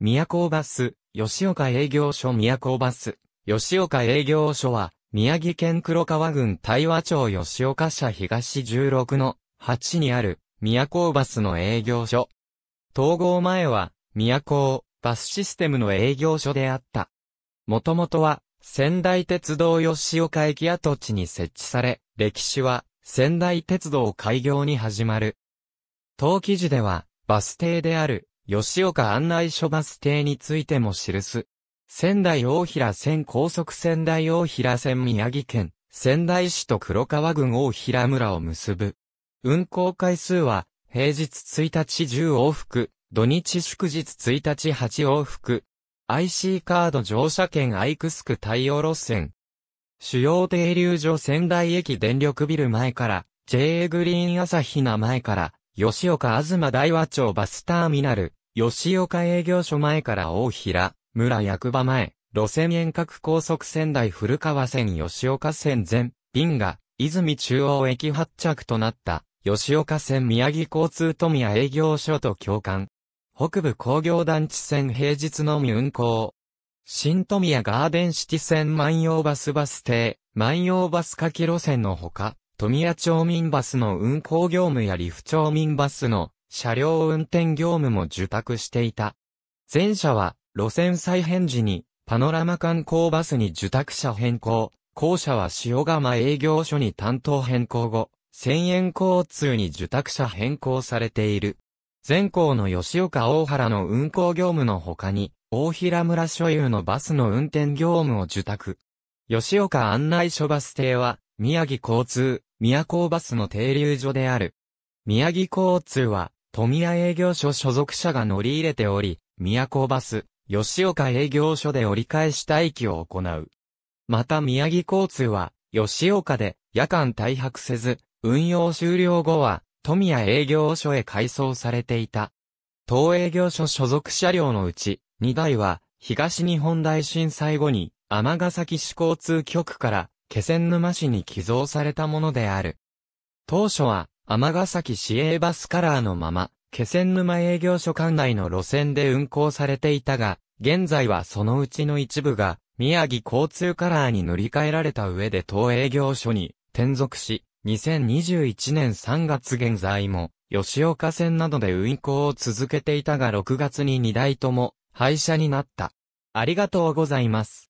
宮古バス、吉岡営業所宮古バス、吉岡営業所は、宮城県黒川郡大和町吉岡社東16の8にある、宮古バスの営業所。統合前は、宮古バスシステムの営業所であった。もともとは、仙台鉄道吉岡駅跡地に設置され、歴史は、仙台鉄道開業に始まる。当記事では、バス停である、吉岡案内所バス停についても記す。仙台大平線高速仙台大平線宮城県、仙台市と黒川郡大平村を結ぶ。運行回数は、平日1日10往復、土日祝日1日8往復。IC カード乗車券アイクスク対応路線。主要停留所仙台駅電力ビル前から、JA グリーン朝日名前から、吉岡東大和町バスターミナル、吉岡営業所前から大平、村役場前、路線遠隔高速仙台古川線吉岡線全、便が、泉中央駅発着となった、吉岡線宮城交通富谷営業所と共感。北部工業団地線平日のみ運行。新富谷ガーデンシティ線万葉バスバス停、万葉バス掛季路線のほか、富谷町民バスの運行業務やリフ町民バスの車両運転業務も受託していた。前者は、路線再編時に、パノラマ観光バスに受託車変更、後者は塩釜営業所に担当変更後、千円交通に受託車変更されている。前校の吉岡大原の運行業務の他に、大平村所有のバスの運転業務を受託。吉岡案内所バス停は、宮城交通、宮古バスの停留所である。宮城交通は、富谷営業所所属者が乗り入れており、都バス、吉岡営業所で折り返し待機を行う。また宮城交通は、吉岡で夜間退泊せず、運用終了後は、富谷営業所へ改装されていた。当営業所所属車両のうち、2台は、東日本大震災後に、尼崎市交通局から、気仙沼市に寄贈されたものである。当初は、尼崎市営バスカラーのまま、気仙沼営業所管内の路線で運行されていたが、現在はそのうちの一部が、宮城交通カラーに乗り換えられた上で当営業所に転属し、2021年3月現在も、吉岡線などで運行を続けていたが6月に2台とも、廃車になった。ありがとうございます。